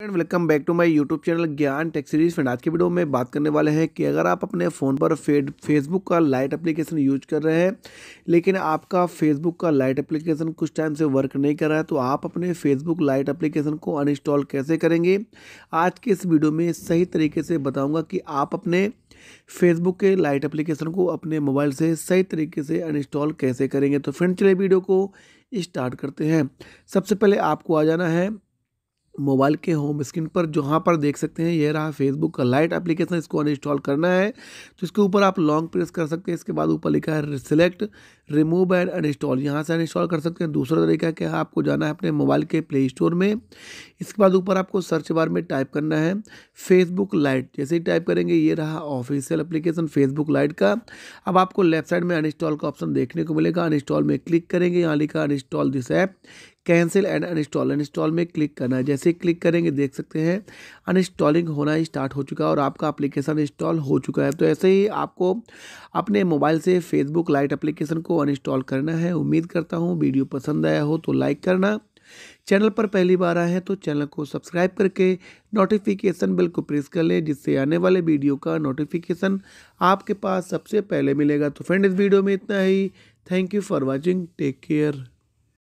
friend welcome back to my YouTube channel Gyan tech series friend आज के video में बात करने वाले हैं कि अगर आप अपने फ़ोन पर फेड फेसबुक का लाइट एप्लीकेशन यूज कर रहे हैं लेकिन आपका फेसबुक का लाइट एप्लीकेशन कुछ टाइम से वर्क नहीं कर रहा है तो आप अपने फेसबुक लाइट एप्लीकेशन को अनइंस्टॉल कैसे करेंगे आज के इस वीडियो में सही तरीके से बताऊँगा कि आप अपने फेसबुक के लाइट एप्लीकेशन को अपने मोबाइल से सही तरीके से अनइंस्टॉल कैसे करेंगे तो फ्रेंड चले वीडियो को स्टार्ट करते हैं सबसे पहले आपको आ जाना है मोबाइल के होम स्क्रीन पर जहाँ पर देख सकते हैं यह रहा फेसबुक का लाइट एप्लीकेशन इसको अनइंस्टॉल करना है तो इसके ऊपर आप लॉन्ग प्रेस कर सकते हैं इसके बाद ऊपर लिखा है सिलेक्ट रिमूव एंड अनइंस्टॉल यहाँ से अनइंस्टॉल कर सकते हैं दूसरा तरीका क्या है आपको जाना है अपने मोबाइल के प्ले स्टोर में इसके बाद ऊपर आपको सर्च बार में टाइप करना है फेसबुक लाइट जैसे ही टाइप करेंगे ये रहा ऑफिशियल अप्लीकेशन फेसबुक लाइट का अब आपको लेफ्ट साइड में अनइंस्टॉल का ऑप्शन देखने को मिलेगा अनइंस्टॉल में क्लिक करेंगे यहाँ लिखा uninstall this app cancel and uninstall uninstall में क्लिक करना है जैसे क्लिक करेंगे देख सकते हैं अनस्टॉलिंग होना स्टार्ट हो चुका है और आपका अप्लीकेशन इंस्टॉल हो चुका है तो ऐसे ही आपको अपने मोबाइल से फेसबुक लाइट अप्लीकेशन को अनस्टॉल करना है उम्मीद करता हूँ वीडियो पसंद आया हो तो लाइक करना चैनल पर पहली बार आए हैं तो चैनल को सब्सक्राइब करके नोटिफिकेशन बिल को प्रेस कर लें जिससे आने वाले वीडियो का नोटिफिकेशन आपके पास सबसे पहले मिलेगा तो फ्रेंड इस वीडियो में इतना ही thank you for watching take care